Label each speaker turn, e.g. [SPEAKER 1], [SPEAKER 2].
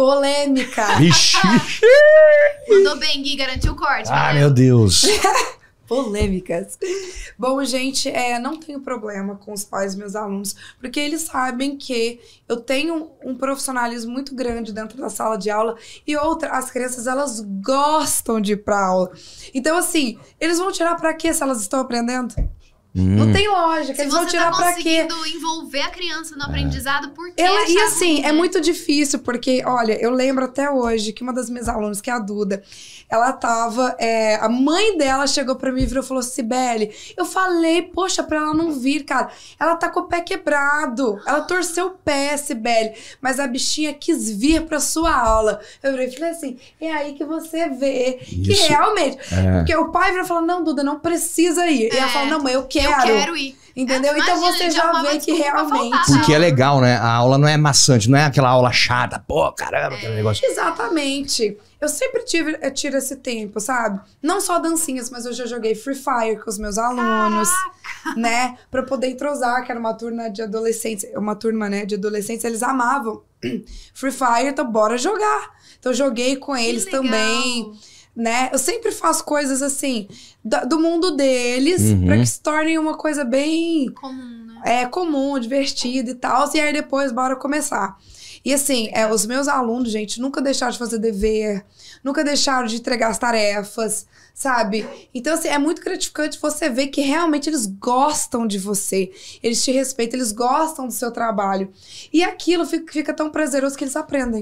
[SPEAKER 1] Polêmica. Vixe. Mandou bem, Gui, garantiu o corte. Ah, meu Deus. Polêmicas. Bom, gente, é, não tenho problema com os pais dos meus alunos, porque eles sabem que eu tenho um profissionalismo muito grande dentro da sala de aula e outra, as crianças elas gostam de ir pra aula. Então, assim, eles vão tirar para quê se elas estão aprendendo? Hum. Não tem lógica. Se eles vão tá tirar tá para quê? envolver a criança no é. aprendizado, por quê? Ela, e assim, ruim, né? é muito difícil, porque, olha, eu lembro até hoje que uma das minhas alunas, que é a Duda, ela tava. É, a mãe dela chegou para mim e virou, falou: Sibele, eu falei, poxa, pra ela não vir, cara. Ela tá com o pé quebrado. Ela torceu o pé, Sibele. Mas a bichinha quis vir pra sua aula. Eu falei assim: é aí que você vê. Isso. Que realmente. É. Porque o pai virou e falou: não, Duda, não precisa ir. E ela é. falou: não, mãe, eu quero quero. Eu quero ir. Entendeu? Então Imagina, então você já vê que realmente. Porque né? é legal, né? A aula não é maçante, não é aquela aula chata, pô, caramba, aquele é, negócio. Exatamente. Eu sempre tive, eu eh, tiro esse tempo, sabe? Não só dancinhas, mas eu já joguei Free Fire com os meus alunos, Caraca. né? Pra poder entrosar, que era uma turma de adolescentes, uma turma, né, de adolescentes, eles amavam Free Fire, então bora jogar. Então joguei com eles também né? Eu sempre faço coisas assim do mundo deles uhum. para que se tornem uma coisa bem comum, né? É comum, divertida e tal. E aí depois bora começar. E assim, é, os meus alunos, gente, nunca deixaram de fazer dever, nunca deixaram de entregar as tarefas, sabe? Então, assim, é muito gratificante você ver que realmente eles gostam de você, eles te respeitam, eles gostam do seu trabalho. E aquilo fica, fica tão prazeroso que eles aprendem.